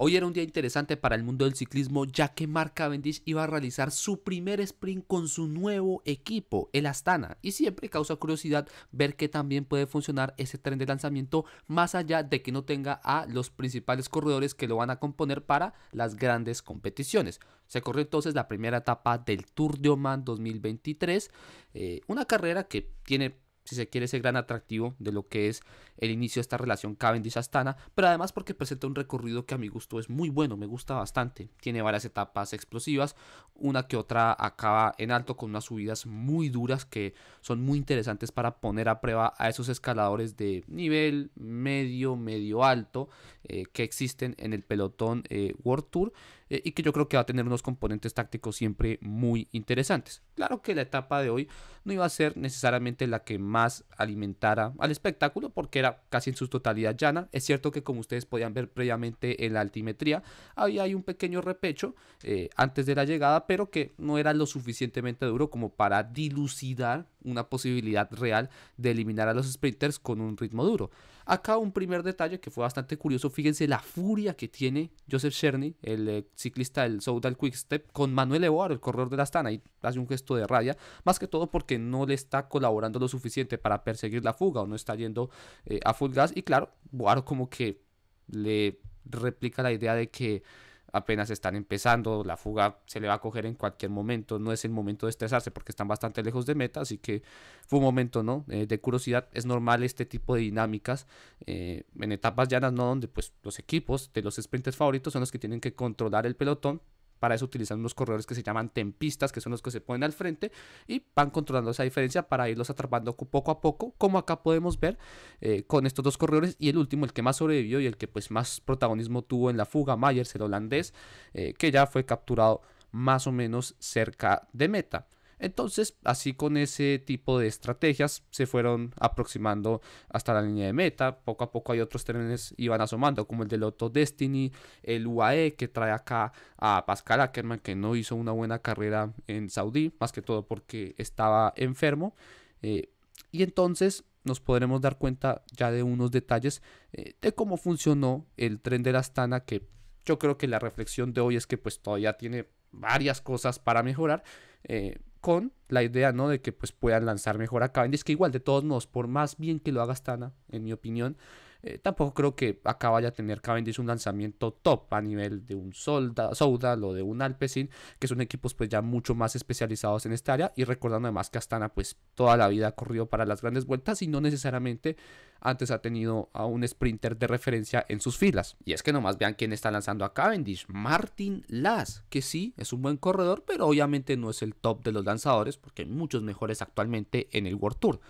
Hoy era un día interesante para el mundo del ciclismo ya que Mark Cavendish iba a realizar su primer sprint con su nuevo equipo, el Astana, y siempre causa curiosidad ver que también puede funcionar ese tren de lanzamiento más allá de que no tenga a los principales corredores que lo van a componer para las grandes competiciones. Se corrió entonces la primera etapa del Tour de Oman 2023, eh, una carrera que tiene si se quiere, ese gran atractivo de lo que es el inicio de esta relación Cavendish-Astana, pero además porque presenta un recorrido que a mi gusto es muy bueno, me gusta bastante. Tiene varias etapas explosivas, una que otra acaba en alto con unas subidas muy duras que son muy interesantes para poner a prueba a esos escaladores de nivel medio, medio alto eh, que existen en el pelotón eh, World Tour. Eh, y que yo creo que va a tener unos componentes tácticos siempre muy interesantes. Claro que la etapa de hoy no iba a ser necesariamente la que más alimentara al espectáculo porque era casi en su totalidad llana. Es cierto que como ustedes podían ver previamente en la altimetría, había ahí un pequeño repecho eh, antes de la llegada, pero que no era lo suficientemente duro como para dilucidar una posibilidad real de eliminar a los sprinters con un ritmo duro. Acá un primer detalle que fue bastante curioso, fíjense la furia que tiene Joseph Cherny, el eh, ciclista del Soudal Step, con Manuel Evoar, el corredor de la Astana, y hace un gesto de rabia, más que todo porque no le está colaborando lo suficiente para perseguir la fuga o no está yendo eh, a full gas, y claro, Evoar como que le replica la idea de que apenas están empezando, la fuga se le va a coger en cualquier momento, no es el momento de estresarse porque están bastante lejos de meta, así que fue un momento ¿no? Eh, de curiosidad, es normal este tipo de dinámicas eh, en etapas llanas, no donde pues los equipos de los sprinters favoritos son los que tienen que controlar el pelotón para eso utilizan unos corredores que se llaman tempistas, que son los que se ponen al frente y van controlando esa diferencia para irlos atrapando poco a poco, como acá podemos ver eh, con estos dos corredores y el último, el que más sobrevivió y el que pues más protagonismo tuvo en la fuga, Myers, el holandés, eh, que ya fue capturado más o menos cerca de meta. Entonces, así con ese tipo de estrategias se fueron aproximando hasta la línea de meta. Poco a poco hay otros trenes iban asomando, como el de Lotto Destiny, el UAE que trae acá a Pascal Ackerman, que no hizo una buena carrera en Saudí, más que todo porque estaba enfermo. Eh, y entonces nos podremos dar cuenta ya de unos detalles eh, de cómo funcionó el tren de la Astana, que yo creo que la reflexión de hoy es que pues todavía tiene varias cosas para mejorar. Eh, con la idea, ¿no? De que pues puedan lanzar mejor acá. es que igual de todos modos, por más bien que lo haga Tana, en mi opinión, eh, tampoco creo que acá vaya a tener Cavendish un lanzamiento top a nivel de un Solda, Soudal o de un Alpecin, que son equipos pues ya mucho más especializados en esta área. Y recordando además que Astana pues toda la vida ha corrido para las grandes vueltas y no necesariamente antes ha tenido a un sprinter de referencia en sus filas. Y es que nomás vean quién está lanzando a Cavendish, Martin Las, que sí es un buen corredor, pero obviamente no es el top de los lanzadores porque hay muchos mejores actualmente en el World Tour.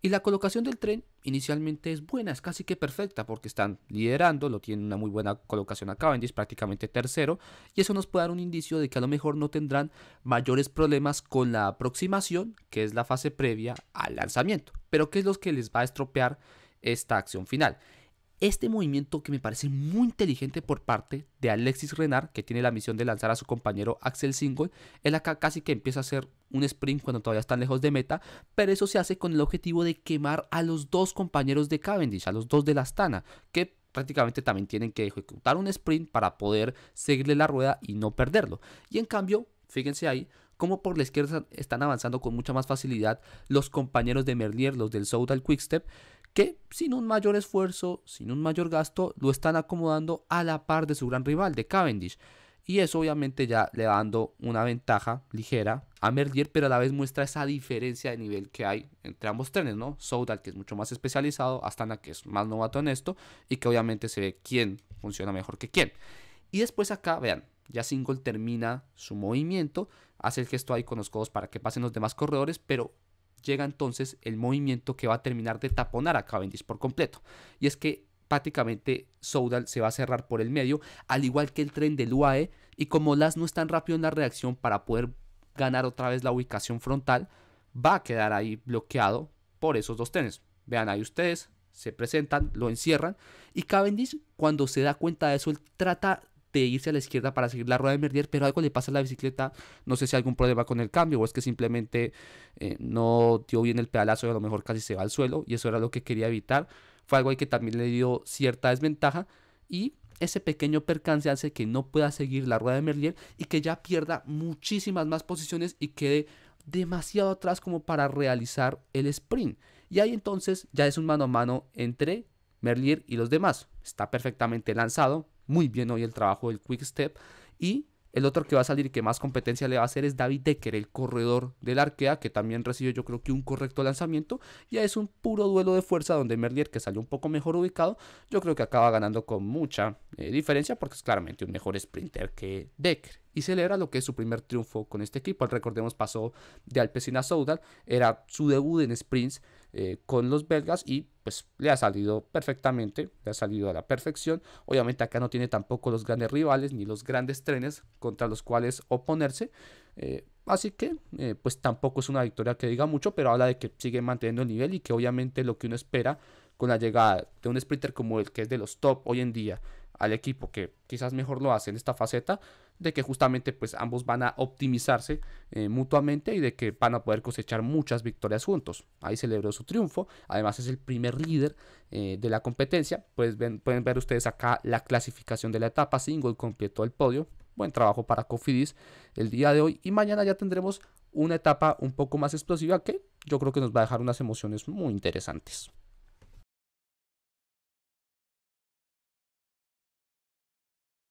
Y la colocación del tren inicialmente es buena, es casi que perfecta, porque están liderando, lo tienen una muy buena colocación acá, Cavendish, prácticamente tercero, y eso nos puede dar un indicio de que a lo mejor no tendrán mayores problemas con la aproximación, que es la fase previa al lanzamiento. Pero ¿qué es lo que les va a estropear esta acción final? Este movimiento que me parece muy inteligente por parte de Alexis Renard, que tiene la misión de lanzar a su compañero Axel Single, él acá casi que empieza a hacer un sprint cuando todavía están lejos de meta, pero eso se hace con el objetivo de quemar a los dos compañeros de Cavendish, a los dos de la Astana, que prácticamente también tienen que ejecutar un sprint para poder seguirle la rueda y no perderlo. Y en cambio, fíjense ahí, como por la izquierda están avanzando con mucha más facilidad los compañeros de Merlier, los del Soudal Quickstep, que sin un mayor esfuerzo, sin un mayor gasto, lo están acomodando a la par de su gran rival, de Cavendish. Y eso obviamente ya le dando una ventaja ligera a Merlier, pero a la vez muestra esa diferencia de nivel que hay entre ambos trenes, ¿no? Soudal, que es mucho más especializado, Astana, que es más novato en esto, y que obviamente se ve quién funciona mejor que quién. Y después acá, vean, ya Single termina su movimiento, hace el gesto ahí con los codos para que pasen los demás corredores, pero llega entonces el movimiento que va a terminar de taponar a Cavendish por completo. Y es que prácticamente Soudal se va a cerrar por el medio, al igual que el tren del UAE, y como Las no es tan rápido en la reacción para poder ganar otra vez la ubicación frontal, va a quedar ahí bloqueado por esos dos trenes. Vean ahí ustedes, se presentan, lo encierran, y Cavendish cuando se da cuenta de eso, él trata de irse a la izquierda para seguir la rueda de Merlier pero algo le pasa a la bicicleta, no sé si algún problema con el cambio o es que simplemente eh, no dio bien el pedalazo y a lo mejor casi se va al suelo y eso era lo que quería evitar. Fue algo ahí que también le dio cierta desventaja y ese pequeño percance hace que no pueda seguir la rueda de Merlier y que ya pierda muchísimas más posiciones y quede demasiado atrás como para realizar el sprint. Y ahí entonces ya es un mano a mano entre Merlier y los demás. Está perfectamente lanzado, muy bien hoy el trabajo del Quick Step. Y el otro que va a salir que más competencia le va a hacer es David Decker, el corredor del Arkea, que también recibió yo creo que un correcto lanzamiento. Ya es un puro duelo de fuerza donde Merlier, que salió un poco mejor ubicado, yo creo que acaba ganando con mucha eh, diferencia porque es claramente un mejor sprinter que Decker. Y celebra lo que es su primer triunfo con este equipo. Recordemos pasó de Alpecin a Soudal, era su debut en sprints eh, con los belgas y pues le ha salido perfectamente, le ha salido a la perfección. Obviamente acá no tiene tampoco los grandes rivales ni los grandes trenes contra los cuales oponerse. Eh, así que eh, pues tampoco es una victoria que diga mucho, pero habla de que sigue manteniendo el nivel y que obviamente lo que uno espera con la llegada de un sprinter como el que es de los top hoy en día al equipo que quizás mejor lo hace en esta faceta, de que justamente pues ambos van a optimizarse eh, mutuamente y de que van a poder cosechar muchas victorias juntos. Ahí celebró su triunfo, además es el primer líder eh, de la competencia, pues pueden ver ustedes acá la clasificación de la etapa, single completo el podio, buen trabajo para Cofidis el día de hoy y mañana ya tendremos una etapa un poco más explosiva que yo creo que nos va a dejar unas emociones muy interesantes.